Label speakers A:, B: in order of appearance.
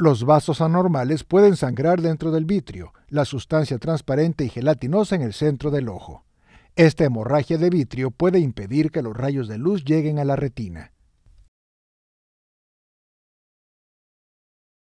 A: Los vasos anormales pueden sangrar dentro del vitrio, la sustancia transparente y gelatinosa en el centro del ojo. Esta hemorragia de vitrio puede impedir que los rayos de luz lleguen a la retina.